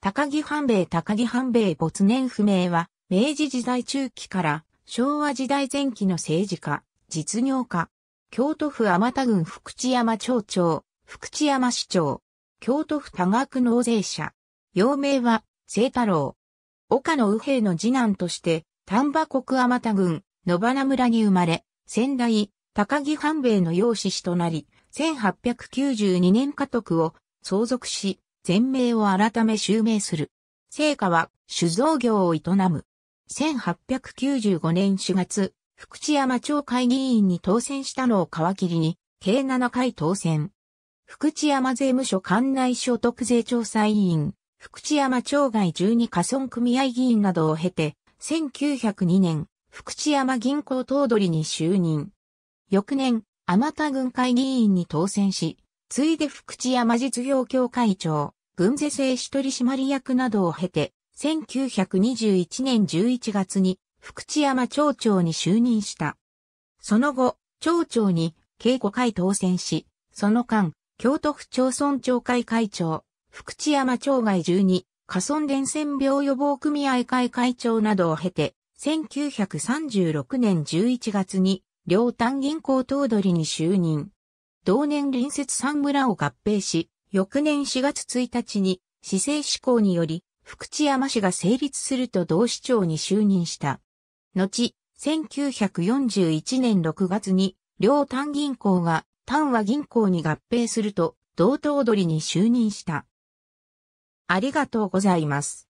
高木半兵衛高木半兵衛没年不明は、明治時代中期から昭和時代前期の政治家、実業家、京都府天田郡福知山町長、福知山市長、京都府多額納税者、幼名は、清太郎。岡野右平の次男として、丹波国天田郡、野花村に生まれ、先代、高木半兵衛の養子子となり、1892年家督を相続し、全名を改め襲名する。聖火は酒造業を営む。1895年4月、福知山町会議員に当選したのを皮切りに、計7回当選。福知山税務署管内所得税調査委員、福知山町外12加村組合議員などを経て、1902年、福知山銀行頭取に就任。翌年、天田郡会議員に当選し、ついで福知山実業協会長、軍勢制止取締役などを経て、1921年11月に福知山町長に就任した。その後、町長に計古回当選し、その間、京都府町村町会会長、福知山町外十二、過村伝染病予防組合会会長などを経て、1936年11月に、両丹銀行頭取に就任。同年隣接三村を合併し、翌年4月1日に市政施行により福知山市が成立すると同市長に就任した。後、1941年6月に両丹銀行が丹和銀行に合併すると、道東りに就任した。ありがとうございます。